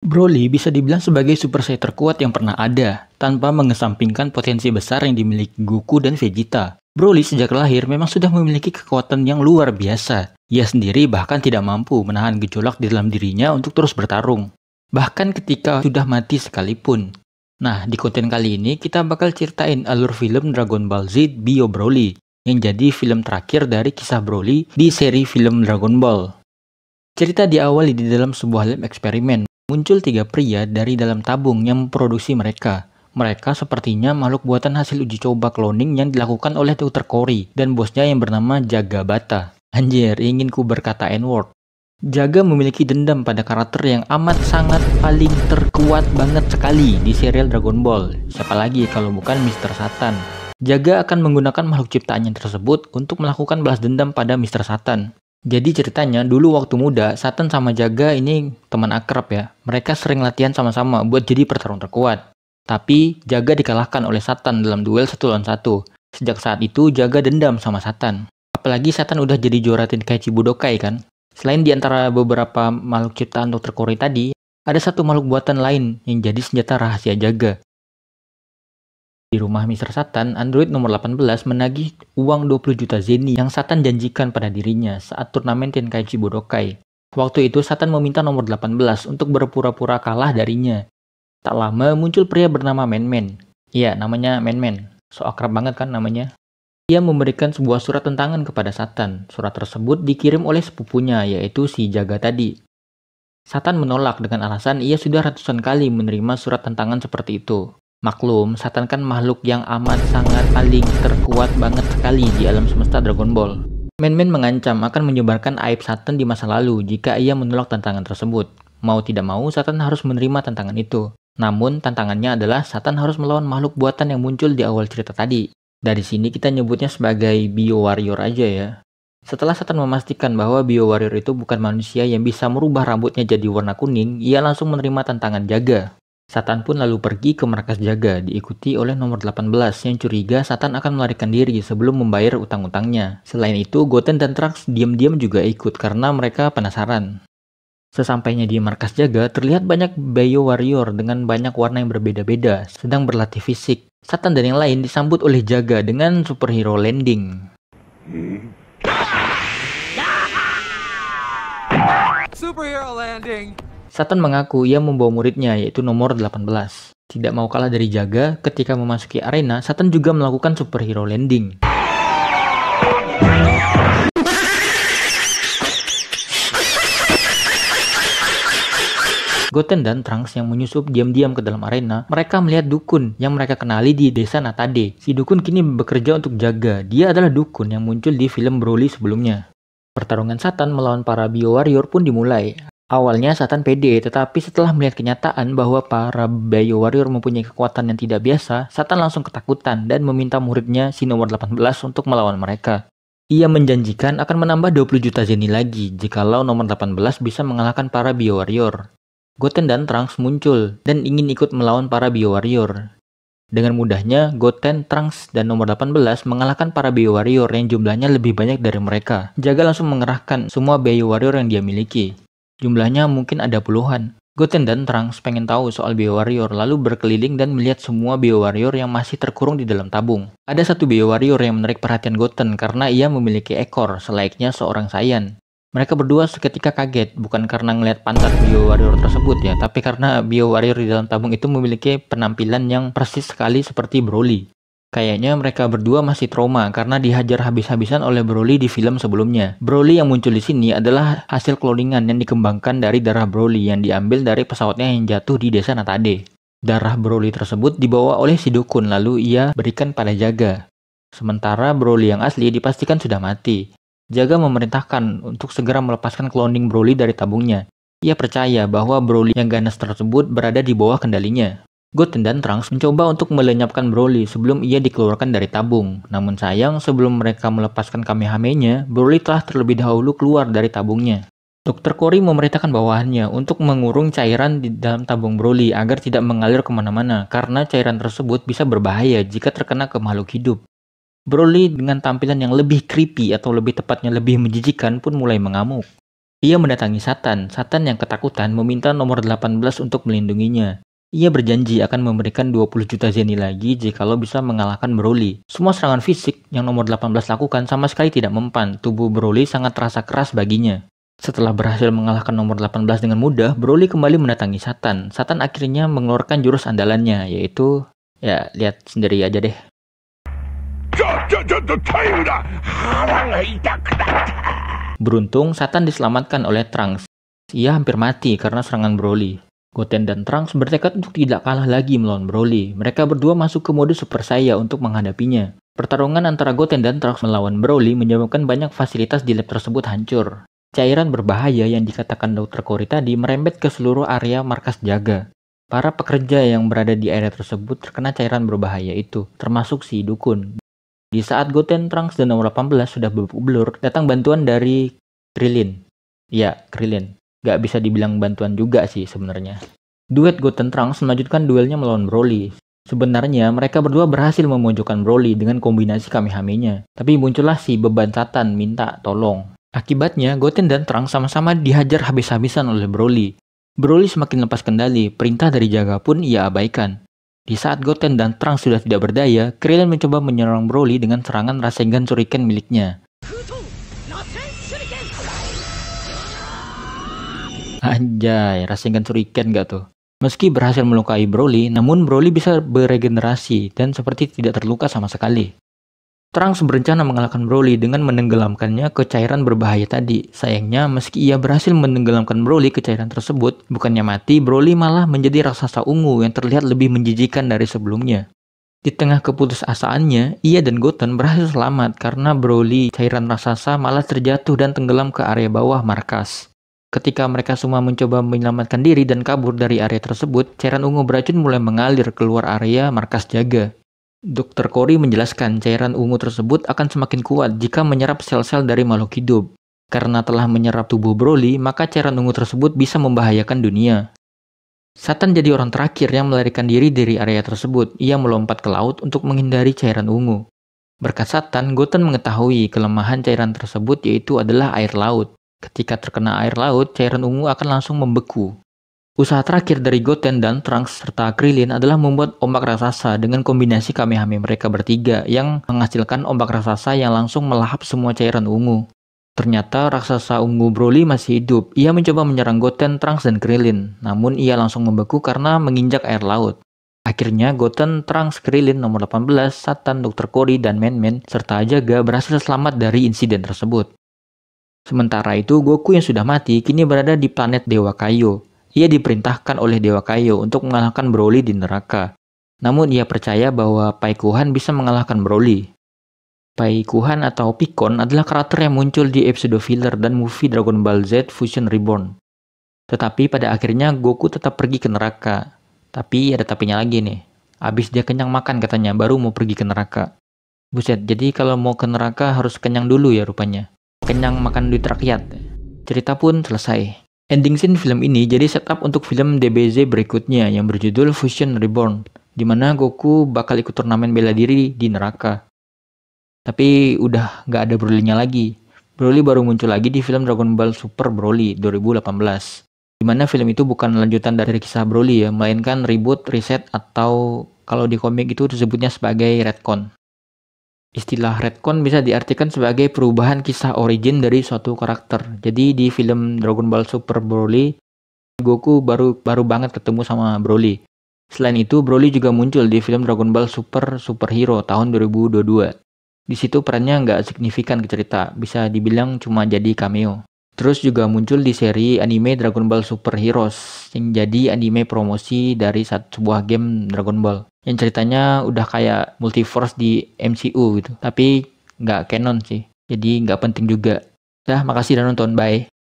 Broly bisa dibilang sebagai Super Saiyan terkuat yang pernah ada, tanpa mengesampingkan potensi besar yang dimiliki Goku dan Vegeta. Broly sejak lahir memang sudah memiliki kekuatan yang luar biasa. Ia sendiri bahkan tidak mampu menahan gejolak di dalam dirinya untuk terus bertarung. Bahkan ketika sudah mati sekalipun. Nah, di konten kali ini kita bakal ceritain alur film Dragon Ball Z Bio Broly, yang jadi film terakhir dari kisah Broly di seri film Dragon Ball. Cerita diawali di dalam sebuah lab eksperimen Muncul tiga pria dari dalam tabung yang memproduksi mereka. Mereka sepertinya makhluk buatan hasil uji coba cloning yang dilakukan oleh Dr. Cory dan bosnya yang bernama Jaga Bata. Anjir, ingin ku berkata N-word. Jaga memiliki dendam pada karakter yang amat sangat paling terkuat banget sekali di serial Dragon Ball. Siapa lagi kalau bukan Mr. Satan. Jaga akan menggunakan makhluk ciptaannya tersebut untuk melakukan balas dendam pada Mr. Satan. Jadi ceritanya dulu waktu muda Satan sama Jaga ini teman akrab ya. Mereka sering latihan sama-sama buat jadi pertarung terkuat. Tapi Jaga dikalahkan oleh Satan dalam duel satu lawan satu. Sejak saat itu Jaga dendam sama Satan. Apalagi Satan udah jadi juara Tenkaichi Budokai kan. Selain di antara beberapa makhluk ciptaan Dr. Kori tadi, ada satu makhluk buatan lain yang jadi senjata rahasia Jaga. Di rumah Mr. Satan, android nomor 18 menagih uang 20 juta zeni yang Satan janjikan pada dirinya saat turnamen Tenkaichi Budokai. Waktu itu Satan meminta nomor 18 untuk berpura-pura kalah darinya. Tak lama muncul pria bernama Menmen. Iya, namanya Menmen. So akrab banget kan namanya. Ia memberikan sebuah surat tentangan kepada Satan. Surat tersebut dikirim oleh sepupunya, yaitu si Jaga tadi. Satan menolak dengan alasan ia sudah ratusan kali menerima surat tantangan seperti itu. Maklum, Satan kan makhluk yang amat sangat paling terkuat banget sekali di alam semesta Dragon Ball. Men-men mengancam akan menyebarkan aib Satan di masa lalu jika ia menolak tantangan tersebut. Mau tidak mau, Satan harus menerima tantangan itu. Namun, tantangannya adalah Satan harus melawan makhluk buatan yang muncul di awal cerita tadi. Dari sini kita nyebutnya sebagai Bio Warrior aja ya. Setelah Satan memastikan bahwa Bio Warrior itu bukan manusia yang bisa merubah rambutnya jadi warna kuning, ia langsung menerima tantangan jaga Satan pun lalu pergi ke markas jaga, diikuti oleh nomor 18 yang curiga Satan akan melarikan diri sebelum membayar utang-utangnya. Selain itu, Goten dan Trax diam-diam juga ikut karena mereka penasaran. Sesampainya di markas jaga, terlihat banyak Bayo Warrior dengan banyak warna yang berbeda-beda, sedang berlatih fisik. Satan dan yang lain disambut oleh jaga dengan superhero landing. Superhero landing! Satan mengaku ia membawa muridnya yaitu nomor 18. Tidak mau kalah dari Jaga, ketika memasuki arena, Satan juga melakukan superhero landing. Goten dan Trunks yang menyusup diam-diam ke dalam arena, mereka melihat dukun yang mereka kenali di desa Natade. Si dukun kini bekerja untuk jaga. Dia adalah dukun yang muncul di film Broly sebelumnya. Pertarungan Satan melawan para Bio Warrior pun dimulai. Awalnya Satan pede, tetapi setelah melihat kenyataan bahwa para Bayo Warrior mempunyai kekuatan yang tidak biasa, Satan langsung ketakutan dan meminta muridnya si nomor 18 untuk melawan mereka. Ia menjanjikan akan menambah 20 juta zeni lagi jikalau nomor 18 bisa mengalahkan para Bio Warrior. Goten dan Trunks muncul dan ingin ikut melawan para Bio Warrior. Dengan mudahnya, Goten, Trunks, dan nomor 18 mengalahkan para Bio Warrior yang jumlahnya lebih banyak dari mereka. Jaga langsung mengerahkan semua Bio Warrior yang dia miliki. Jumlahnya mungkin ada puluhan. Goten dan Trunks pengen tahu soal BioWarrior lalu berkeliling dan melihat semua BioWarrior yang masih terkurung di dalam tabung. Ada satu BioWarrior yang menarik perhatian Goten karena ia memiliki ekor, selayaknya seorang Saiyan. Mereka berdua seketika kaget, bukan karena ngelihat pantat BioWarrior tersebut ya, tapi karena BioWarrior di dalam tabung itu memiliki penampilan yang persis sekali seperti Broly. Kayaknya mereka berdua masih trauma karena dihajar habis-habisan oleh Broly di film sebelumnya. Broly yang muncul di sini adalah hasil cloningan yang dikembangkan dari darah Broly yang diambil dari pesawatnya yang jatuh di desa Natade. Darah Broly tersebut dibawa oleh si dukun lalu ia berikan pada Jaga. Sementara Broly yang asli dipastikan sudah mati. Jaga memerintahkan untuk segera melepaskan cloning Broly dari tabungnya. Ia percaya bahwa Broly yang ganas tersebut berada di bawah kendalinya. Goten dan Trunks mencoba untuk melenyapkan Broly sebelum ia dikeluarkan dari tabung. Namun sayang, sebelum mereka melepaskan Kamehameha, Broly telah terlebih dahulu keluar dari tabungnya. Dokter Cory memerintahkan bawahannya untuk mengurung cairan di dalam tabung Broly agar tidak mengalir kemana-mana karena cairan tersebut bisa berbahaya jika terkena ke makhluk hidup. Broly dengan tampilan yang lebih creepy atau lebih tepatnya lebih menjijikan pun mulai mengamuk. Ia mendatangi Satan. Satan yang ketakutan meminta nomor 18 untuk melindunginya. Ia berjanji akan memberikan 20 juta zeni lagi jikalau bisa mengalahkan Broly. Semua serangan fisik yang nomor 18 lakukan sama sekali tidak mempan, tubuh Broly sangat terasa keras baginya. Setelah berhasil mengalahkan nomor 18 dengan mudah, Broly kembali mendatangi Satan. Satan akhirnya mengeluarkan jurus andalannya, yaitu... Ya, lihat sendiri aja deh. Beruntung, Satan diselamatkan oleh Trunks. Ia hampir mati karena serangan Broly. Goten dan Trunks bertekad untuk tidak kalah lagi melawan Broly. Mereka berdua masuk ke mode Super Saiya untuk menghadapinya. Pertarungan antara Goten dan Trunks melawan Broly menyebabkan banyak fasilitas di lab tersebut hancur. Cairan berbahaya yang dikatakan Dr. Kori tadi merembet ke seluruh area markas jaga. Para pekerja yang berada di area tersebut terkena cairan berbahaya itu, termasuk si dukun. Di saat Goten, Trunks, dan nomor 18 sudah berubah, datang bantuan dari Krillin. Ya, Krillin. Gak bisa dibilang bantuan juga sih sebenarnya. Duet Goten Trunks melanjutkan duelnya melawan Broly. Sebenarnya mereka berdua berhasil memunculkan Broly dengan kombinasi kamehamenya. nya Tapi muncullah si beban satan minta tolong. Akibatnya, Goten dan Trunks sama-sama dihajar habis-habisan oleh Broly. Broly semakin lepas kendali, perintah dari Jaga pun ia abaikan. Di saat Goten dan Trunks sudah tidak berdaya, Krillin mencoba menyerang Broly dengan serangan Rasengan Shuriken miliknya. Anjay, Rasengan Shuriken gak tuh? Meski berhasil melukai Broly, namun Broly bisa beregenerasi dan seperti tidak terluka sama sekali. Terang berencana mengalahkan Broly dengan menenggelamkannya ke cairan berbahaya tadi. Sayangnya, meski ia berhasil menenggelamkan Broly ke cairan tersebut, bukannya mati, Broly malah menjadi raksasa ungu yang terlihat lebih menjijikan dari sebelumnya. Di tengah keputusasaannya, ia dan Goten berhasil selamat karena Broly, cairan raksasa, malah terjatuh dan tenggelam ke area bawah markas. Ketika mereka semua mencoba menyelamatkan diri dan kabur dari area tersebut, cairan ungu beracun mulai mengalir keluar area markas jaga. Dr. Cory menjelaskan cairan ungu tersebut akan semakin kuat jika menyerap sel-sel dari makhluk hidup. Karena telah menyerap tubuh Broly, maka cairan ungu tersebut bisa membahayakan dunia. Satan jadi orang terakhir yang melarikan diri dari area tersebut. Ia melompat ke laut untuk menghindari cairan ungu. Berkat Satan, Goten mengetahui kelemahan cairan tersebut yaitu adalah air laut. Ketika terkena air laut, cairan ungu akan langsung membeku. Usaha terakhir dari Goten dan Trunks serta Krillin adalah membuat ombak raksasa dengan kombinasi kamehame mereka bertiga yang menghasilkan ombak raksasa yang langsung melahap semua cairan ungu. Ternyata raksasa ungu Broly masih hidup. Ia mencoba menyerang Goten, Trunks, dan Krillin, namun ia langsung membeku karena menginjak air laut. Akhirnya Goten, Trunks, Krillin nomor 18, Satan, Dr. Cory, dan Man-Man serta Jaga berhasil selamat dari insiden tersebut. Sementara itu, Goku yang sudah mati kini berada di planet Dewa Kaio. Ia diperintahkan oleh Dewa Kaio untuk mengalahkan Broly di neraka. Namun ia percaya bahwa Paikuhan bisa mengalahkan Broly. Paikuhan atau Pikon adalah karakter yang muncul di episode filler dan movie Dragon Ball Z Fusion Reborn. Tetapi pada akhirnya Goku tetap pergi ke neraka. Tapi ada tapinya lagi nih. Abis dia kenyang makan katanya baru mau pergi ke neraka. Buset, jadi kalau mau ke neraka harus kenyang dulu ya rupanya kenyang makan duit rakyat. Cerita pun selesai. Ending scene film ini jadi setup untuk film DBZ berikutnya yang berjudul Fusion Reborn, di mana Goku bakal ikut turnamen bela diri di neraka. Tapi udah nggak ada Broly-nya lagi. Broly baru muncul lagi di film Dragon Ball Super Broly 2018. di mana film itu bukan lanjutan dari kisah Broly ya, melainkan reboot, reset, atau kalau di komik itu disebutnya sebagai retcon. Istilah retcon bisa diartikan sebagai perubahan kisah origin dari suatu karakter. Jadi di film Dragon Ball Super Broly, Goku baru baru banget ketemu sama Broly. Selain itu, Broly juga muncul di film Dragon Ball Super Superhero tahun 2022. Di situ perannya nggak signifikan ke cerita, bisa dibilang cuma jadi cameo. Terus juga muncul di seri anime Dragon Ball Super Heroes yang jadi anime promosi dari sebuah game Dragon Ball yang ceritanya udah kayak multiverse di MCU gitu tapi nggak canon sih jadi nggak penting juga dah makasih udah nonton bye